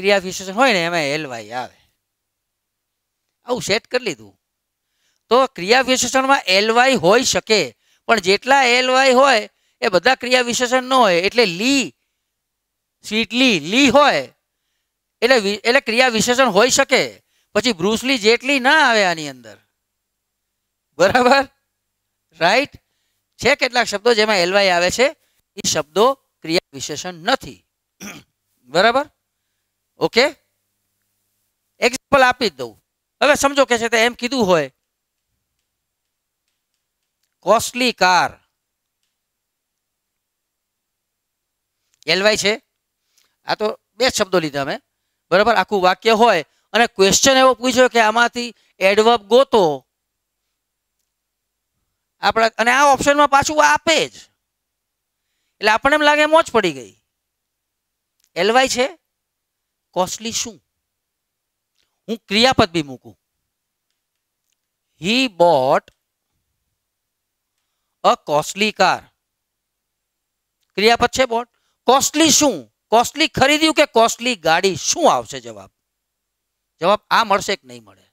ક્રિયા વિશેષણ હોય ને એમાં એલવાય આવે આવું સેટ કરી લીધું તો ક્રિયા વિશેષણમાં એલવાય હોઈ શકે પણ જેટલા એલવાય હોય એ બધા ક્રિયા વિશેષણ ન હોય એટલે લી સ્વીટલી લી હોય એટલે એટલે ક્રિયા વિશેષણ હોઈ શકે પછી બ્રુસલી જેટલી ના આવે આની અંદર બરાબર રાઈટ છે કેટલાક શબ્દો જેમાં એલવાય આવે છે એ શબ્દો ક્રિયા વિશેષણ નથી બરાબર ઓકે એક્ઝામ્પલ આપી જ દઉં હવે સમજો કે છે તે એમ કીધું હોય કોસ્ટલી કાર એલવાય છે આ તો બે શબ્દો લીધા મેં બરાબર આખું વાક્ય હોય અને ક્વેશ્ચન એવો પૂછ્યો કે આમાંથી એડવર્બ ગોતો આપણા અને આ ઓપ્શનમાં પાછું આપે જ એટલે આપણને એમ લાગે મોજ પડી ગઈ એલવાય છે કોસ્ટલી શું હું ક્રિયાપદ બી મૂકું he bought a costly car ક્રિયાપદ છે બોટ કોસ્ટલી શું કોસ્ટલી ખરીદ્યું કે કોસ્ટલી ગાડી શું આવશે જવાબ જવાબ આ મળશે કે નહીં મળે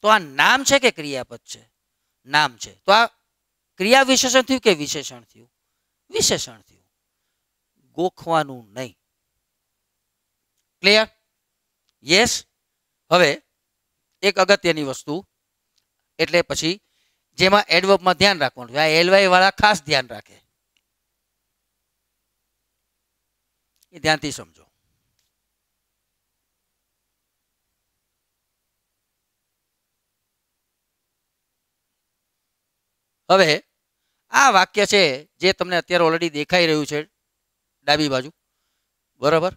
તો આ નામ છે કે ક્રિયાપદ છે નામ છે તો આ ક્રિયા વિશેષણ થયું કે વિશેષણ થયું વિશેષણ થયું ગોખવાનું નહીં ક્લિયર યસ હવે એક અગત્યની વસ્તુ એટલે પછી જેમાં એડવર્બમાં ધ્યાન રાખવાનું આ એલવાય વાળા ખાસ ધ્યાન રાખે એ ધ્યાનથી સમજો હવે આ વાક્ય છે જે તમને અત્યારે ઓલરેડી દેખાઈ રહ્યું છે ડાબી બાજુ બરોબર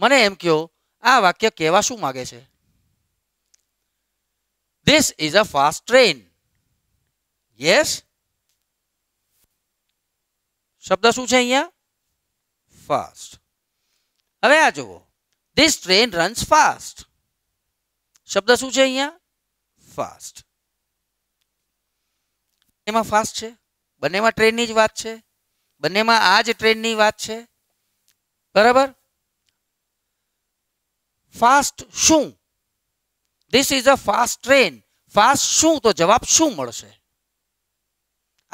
મને એમ કહો આ વાક્ય કહેવા શું માગે છે this is a fast train yes શબ્દ શું છે અહીંયા ફાસ્ટ હવે આ જુઓ ધીસ ટ્રેન રન્સ ફાસ્ટ શબ્દ શું છે અહીંયા ફાસ્ટ એમાં ફાસ્ટ છે બંનેમાં ટ્રેનની જ વાત છે બંનેમાં આ જ ટ્રેનની વાત છે બરાબર ફાસ્ટ શું this is a fast train fast શું તો જવાબ શું મળશે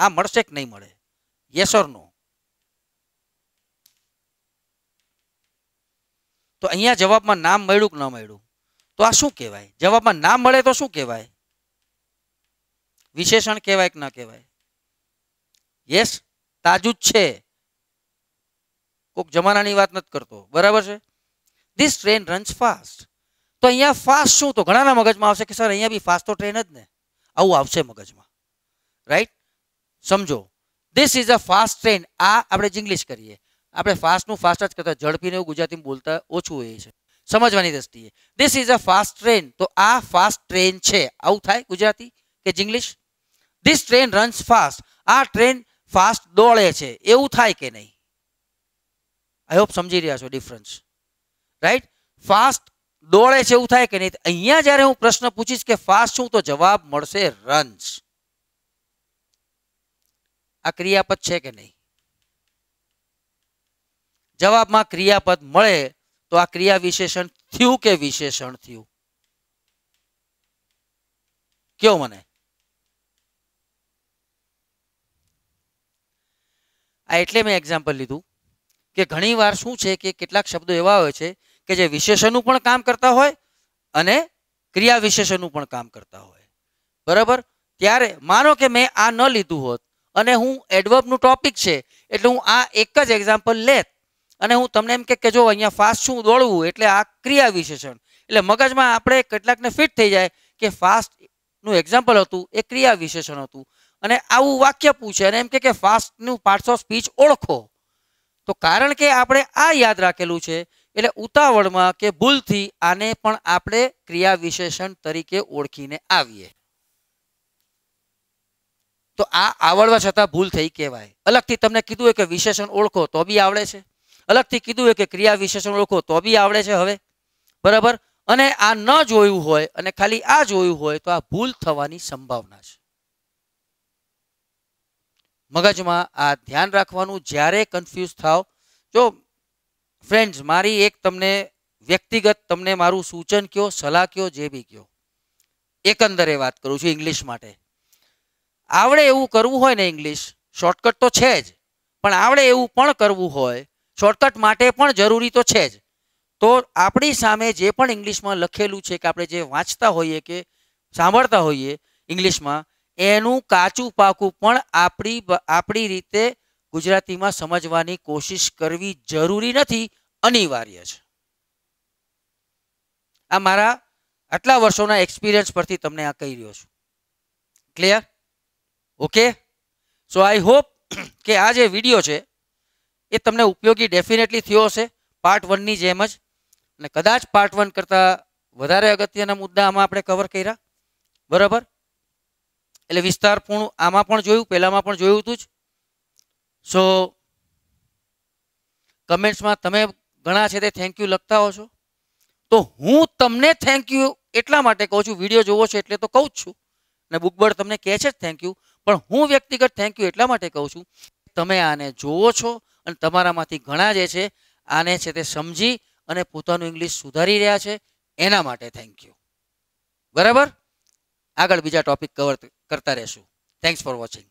આ મળશે કે નહીં મળે યસ ઓર નો તો અહીંયા જવાબમાં નામ મળ્યું કે ન મળ્યું તો આ શું કહેવાય જવાબમાં નામ મળે તો શું કહેવાય વિશેષણ કહેવાય કે ન કહેવાય યસ જ છે કોક જમાનાની વાત નથી કરતો બરાબર છે ધીસ ટ્રેન રન્સ ફાસ્ટ તો અહીંયા ફાસ્ટ શું તો ઘણાના મગજમાં આવશે કે સર અહીંયા બી ફાસ્ટ તો ટ્રેન જ ને આવું આવશે મગજમાં રાઈટ સમજો this is a fast train આ આપણે જ ઇંગ્લિશ કરીએ આપણે ફાસ્ટનું ફાસ્ટ જ કરતા ઝડપીને એવું ગુજરાતીમાં બોલતા ઓછું હોય છે સમજવાની દ્રષ્ટિએ this is a fast train તો આ ફાસ્ટ ટ્રેન છે આવું થાય ગુજરાતી કે English this train runs fast આ ટ્રેન ફાસ્ટ દોડે છે એવું થાય કે નહીં આઈ હોપ સમજી રહ્યા છો ડિફરન્સ રાઈટ ફાસ્ટ દોડે છે એવું થાય કે નહીં અહીંયા જ્યારે હું પ્રશ્ન પૂછીશ કે ફાસ્ટ શું તો જવાબ મળશે રન્સ આ ક્રિયાપદ છે કે નહીં જવાબમાં ક્રિયાપદ મળે તો આ ક્રિયા વિશેષણ થયું કે વિશેષણ થયું કયો મને આ એટલે મેં એક્ઝામ્પલ લીધું કે ઘણીવાર શું છે કે કેટલાક શબ્દો એવા હોય છે કે જે વિશેષણનું પણ કામ કરતા હોય અને ક્રિયા વિશેષણનું પણ કામ કરતા હોય બરાબર ત્યારે માનો કે મેં આ ન લીધું હોત અને હું એડવર્બનું ટોપિક છે એટલે હું આ એક જ એક્ઝામ્પલ લેત અને હું તમને એમ કે જો અહીંયા ફાસ્ટ શું દોડવું એટલે આ ક્રિયા વિશેષણ એટલે મગજમાં આપણે કેટલાકને ફિટ થઈ જાય કે ફાસ્ટનું એક્ઝામ્પલ હતું એ ક્રિયા વિશેષણ હતું અને આવું વાક્ય પૂછે અને એમ કે ફાસ્ટનું પાર્ટ્સ ઓફ સ્પીચ ઓળખો તો કારણ કે આપણે આ યાદ રાખેલું છે એટલે ઉતાવળમાં કે ભૂલથી આને પણ આપણે ક્રિયા વિશેષણ તરીકે ઓળખીને આવીએ તો આ આવડવા છતાં ભૂલ થઈ કહેવાય અલગથી તમને કીધું કે વિશેષણ ઓળખો તો બી આવડે છે અલગથી કીધું કે ક્રિયા વિશેષણ ઓળખો તો બી આવડે છે હવે બરાબર અને આ ન જોયું હોય અને ખાલી આ જોયું હોય તો આ ભૂલ થવાની સંભાવના છે મગજમાં આ ધ્યાન રાખવાનું જ્યારે કન્ફ્યુઝ થાવ જો ફ્રેન્ડ્સ મારી એક તમને વ્યક્તિગત તમને મારું સૂચન કયો સલાહ કયો જે બી કયો એકંદરે વાત કરું છું ઇંગ્લિશ માટે આવડે એવું કરવું હોય ને ઇંગ્લિશ શોર્ટકટ તો છે જ પણ આવડે એવું પણ કરવું હોય શોર્ટકટ માટે પણ જરૂરી તો છે જ તો આપણી સામે જે પણ ઇંગ્લિશમાં લખેલું છે કે આપણે જે વાંચતા હોઈએ કે સાંભળતા હોઈએ ઇંગ્લિશમાં એનું કાચું પાકું પણ આપણી આપણી રીતે ગુજરાતીમાં સમજવાની કોશિશ કરવી જરૂરી નથી અનિવાર્ય છે આ મારા આટલા વર્ષોના એક્સપિરિયન્સ પરથી તમને આ કહી રહ્યો છું clear okay so I hope કે આ જે વિડીયો છે એ તમને ઉપયોગી ડેફિનેટલી થયો હશે પાર્ટ વનની જેમ જ અને કદાચ પાર્ટ વન કરતાં વધારે અગત્યના મુદ્દા આમાં આપણે કવર કર્યા બરાબર એટલે વિસ્તારપૂર્ણ આમાં પણ જોયું પહેલાંમાં પણ જોયું હતું જ સો કમેન્ટ્સમાં તમે ઘણા છે તે થેન્ક યુ લખતા હો છો તો હું તમને થેન્ક યુ એટલા માટે કહું છું વિડીયો જોવો છો એટલે તો કહું જ છું અને બુકબર્ડ તમને કહે છે જ થેન્ક યુ પણ હું વ્યક્તિગત થેન્ક યુ એટલા માટે કહું છું તમે આને જોવો છો અને તમારામાંથી ઘણા જે છે આને છે તે સમજી અને પોતાનું ઇંગ્લિશ સુધારી રહ્યા છે એના માટે થેન્ક યુ બરાબર આગળ બીજા ટોપિક કવર કરતા રહેશું થેન્ક્સ ફોર વોચિંગ